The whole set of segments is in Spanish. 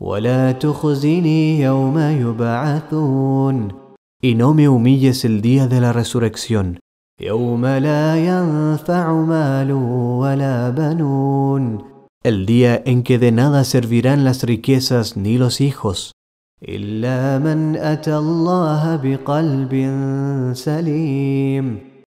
Y no me humilles el día de la resurrección. El día en que de nada servirán las riquezas ni los hijos.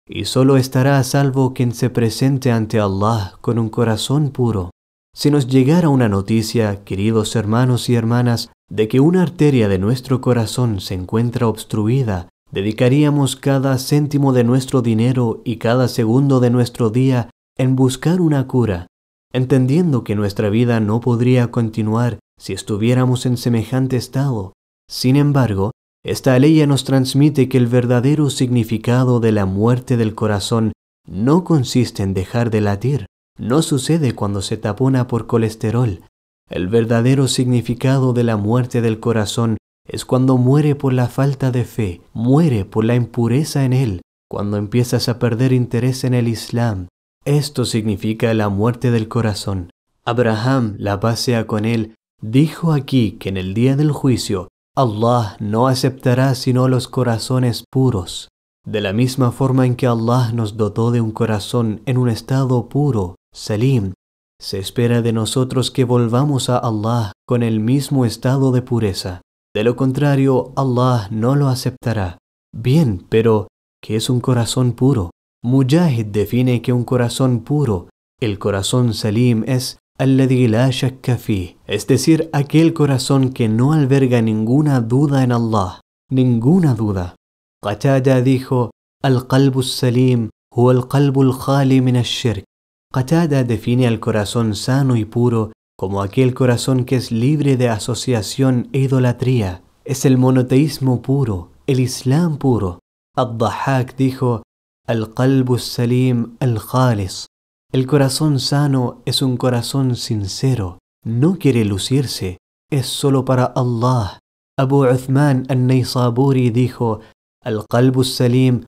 Y solo estará a salvo quien se presente ante Allah con un corazón puro. Si nos llegara una noticia, queridos hermanos y hermanas, de que una arteria de nuestro corazón se encuentra obstruida, dedicaríamos cada céntimo de nuestro dinero y cada segundo de nuestro día en buscar una cura, entendiendo que nuestra vida no podría continuar si estuviéramos en semejante estado. Sin embargo, esta ley nos transmite que el verdadero significado de la muerte del corazón no consiste en dejar de latir, no sucede cuando se tapona por colesterol. El verdadero significado de la muerte del corazón es cuando muere por la falta de fe, muere por la impureza en él, cuando empiezas a perder interés en el Islam. Esto significa la muerte del corazón. Abraham, la pasea con él, dijo aquí que en el día del juicio, Allah no aceptará sino los corazones puros. De la misma forma en que Allah nos dotó de un corazón en un estado puro, Salim, se espera de nosotros que volvamos a Allah con el mismo estado de pureza. De lo contrario, Allah no lo aceptará. Bien, pero, ¿qué es un corazón puro? Mujahid define que un corazón puro, el corazón Salim es es decir, aquel corazón que no alberga ninguna duda en Allah, ninguna duda. Qatada dijo, al qalbu salim o al qalbu Qatada define al corazón sano y puro como aquel corazón que es libre de asociación e idolatría. Es el monoteísmo puro, el Islam puro. Al-Dahak dijo, Al-Qalbu Salim al-Khalis. El corazón sano es un corazón sincero, no quiere lucirse, es solo para Allah. Abu Uthman al-Naysaburi dijo, Al-Qalbu Salim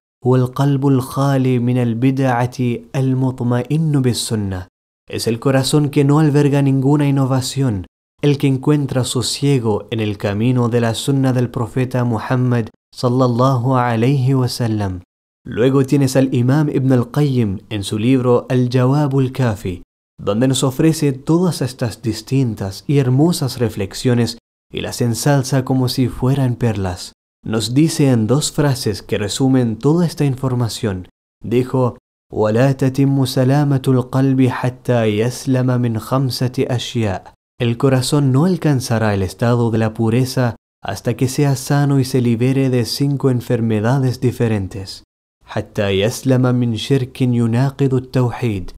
es el corazón que no alberga ninguna innovación, el que encuentra sosiego en el camino de la sunna del profeta Muhammad sallallahu alayhi sallam. Luego tienes al Imam Ibn al-Qayyim en su libro Al-Jawab al-Kafi, donde nos ofrece todas estas distintas y hermosas reflexiones y las ensalza como si fueran perlas. nos dice en dos frases que resumen toda esta información. Dijo, ولا تتم سلامة القلب حتى يسلم من خمسة أشياء. El corazón no alcanzará el estado de la pureza hasta que sea sano y se libere de cinco enfermedades diferentes. حتى يسلم من شرك يناقض التوحيد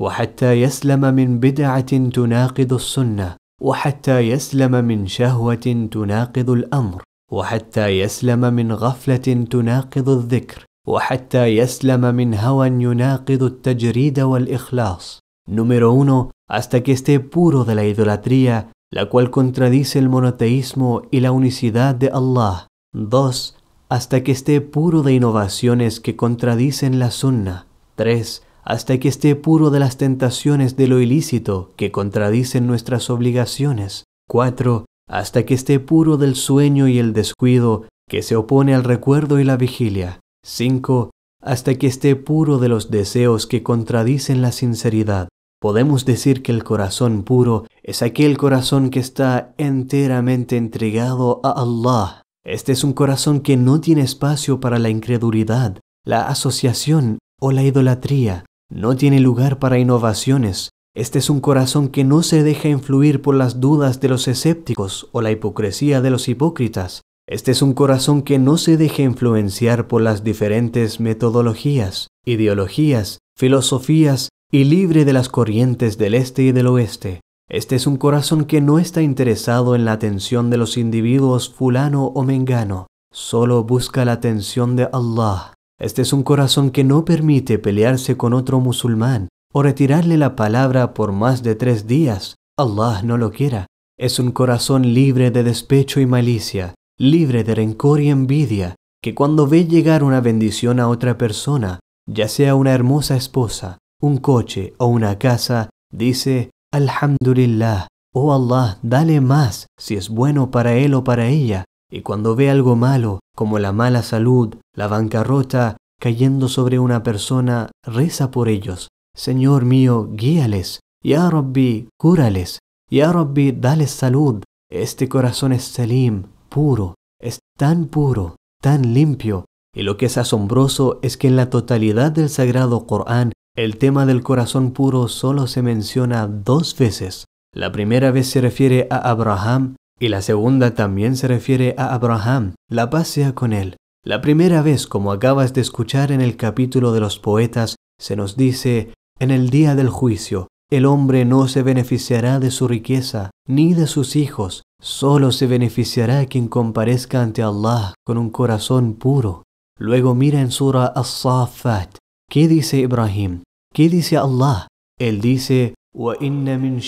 وحتى يسلم من بدعة تناقض السنة وحتى يسلم من شهوة تناقض الأمر وحتى يسلم من غفله تناقض الذكر وحتى يسلم من هوى يناقض التجريد والاخلاص número uno hasta que esté puro de la idolatría la cual contradice el monoteísmo y la unicidad de Allah 2 hasta que esté puro de innovaciones que contradicen la sunna 3 hasta que esté puro de las tentaciones de lo ilícito que contradicen nuestras obligaciones 4 hasta que esté puro del sueño y el descuido que se opone al recuerdo y la vigilia. 5. Hasta que esté puro de los deseos que contradicen la sinceridad. Podemos decir que el corazón puro es aquel corazón que está enteramente entregado a Allah. Este es un corazón que no tiene espacio para la incredulidad, la asociación o la idolatría. No tiene lugar para innovaciones, este es un corazón que no se deja influir por las dudas de los escépticos o la hipocresía de los hipócritas. Este es un corazón que no se deja influenciar por las diferentes metodologías, ideologías, filosofías y libre de las corrientes del este y del oeste. Este es un corazón que no está interesado en la atención de los individuos fulano o mengano, solo busca la atención de Allah. Este es un corazón que no permite pelearse con otro musulmán, o retirarle la palabra por más de tres días, Allah no lo quiera. Es un corazón libre de despecho y malicia, libre de rencor y envidia, que cuando ve llegar una bendición a otra persona, ya sea una hermosa esposa, un coche o una casa, dice, Alhamdulillah, oh Allah, dale más si es bueno para él o para ella. Y cuando ve algo malo, como la mala salud, la bancarrota, cayendo sobre una persona, reza por ellos, Señor mío, guíales. Ya Rabbi, cúrales. Ya Rabbi, dales salud. Este corazón es salim, puro. Es tan puro, tan limpio. Y lo que es asombroso es que en la totalidad del Sagrado Corán, el tema del corazón puro solo se menciona dos veces. La primera vez se refiere a Abraham y la segunda también se refiere a Abraham, la paz sea con él. La primera vez, como acabas de escuchar en el capítulo de los poetas, se nos dice, en el día del juicio, el hombre no se beneficiará de su riqueza, ni de sus hijos, solo se beneficiará quien comparezca ante Allah con un corazón puro. Luego mira en Surah As-Safat, ¿qué dice Ibrahim? ¿Qué dice Allah? Él dice, وَإِنَّ مِنْ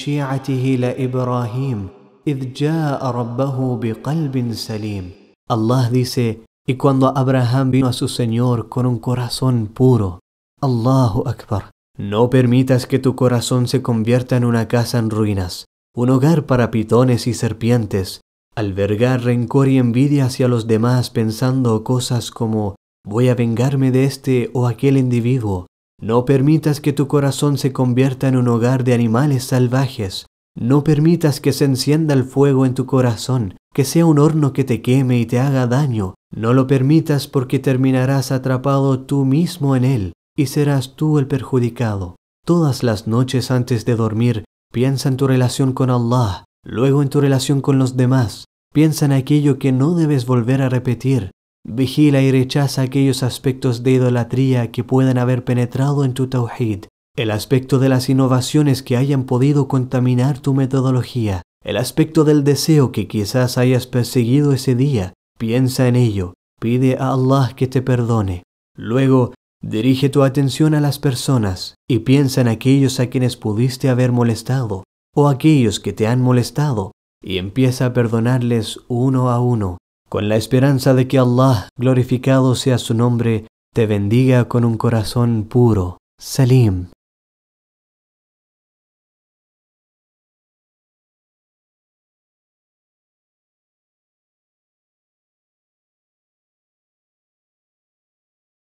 إِذْ Allah dice, y cuando Abraham vino a su Señor con un corazón puro, Allahu Akbar, no permitas que tu corazón se convierta en una casa en ruinas, un hogar para pitones y serpientes, albergar rencor y envidia hacia los demás pensando cosas como voy a vengarme de este o aquel individuo. No permitas que tu corazón se convierta en un hogar de animales salvajes. No permitas que se encienda el fuego en tu corazón, que sea un horno que te queme y te haga daño. No lo permitas porque terminarás atrapado tú mismo en él, y serás tú el perjudicado. Todas las noches antes de dormir, piensa en tu relación con Allah, luego en tu relación con los demás, piensa en aquello que no debes volver a repetir, vigila y rechaza aquellos aspectos de idolatría que puedan haber penetrado en tu tawhid, el aspecto de las innovaciones que hayan podido contaminar tu metodología, el aspecto del deseo que quizás hayas perseguido ese día, piensa en ello, pide a Allah que te perdone. Luego, Dirige tu atención a las personas y piensa en aquellos a quienes pudiste haber molestado o aquellos que te han molestado y empieza a perdonarles uno a uno, con la esperanza de que Allah, glorificado sea su nombre, te bendiga con un corazón puro, salim,